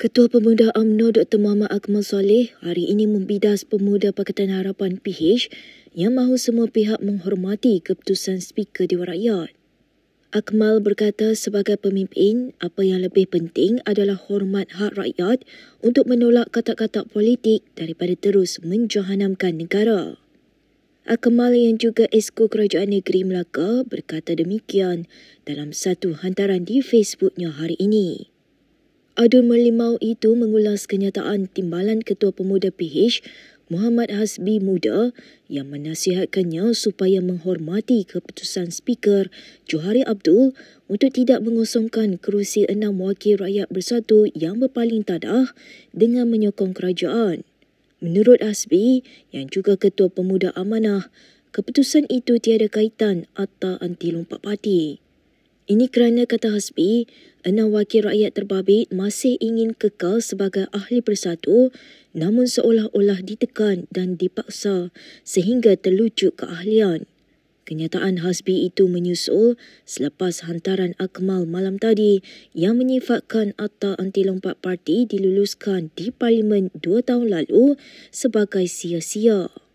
Ketua Pemuda UMNO Dr. Muhammad Akmal Saleh hari ini membidas Pemuda Pakatan Harapan PH yang mahu semua pihak menghormati keputusan Speaker Dewan Rakyat. Akmal berkata sebagai pemimpin, apa yang lebih penting adalah hormat hak rakyat untuk menolak kata-kata politik daripada terus menjahanamkan negara. Akmal yang juga esko Kerajaan Negeri Melaka berkata demikian dalam satu hantaran di Facebooknya hari ini. Adun Merlimau itu mengulas kenyataan Timbalan Ketua Pemuda PH Muhammad Hasbi Muda yang menasihatkannya supaya menghormati keputusan Speaker Johari Abdul untuk tidak mengosongkan kerusi enam wakil rakyat bersatu yang berpaling tadah dengan menyokong kerajaan. Menurut Hasbi yang juga Ketua Pemuda Amanah, keputusan itu tiada kaitan atau anti lompat parti. Ini kerana kata Hasbi, enam wakil rakyat terbabit masih ingin kekal sebagai ahli bersatu namun seolah-olah ditekan dan dipaksa sehingga terlucuk keahlian. Kenyataan Hasbi itu menyusul selepas hantaran Akmal malam tadi yang menyifatkan akta anti lompat parti diluluskan di parlimen dua tahun lalu sebagai sia-sia.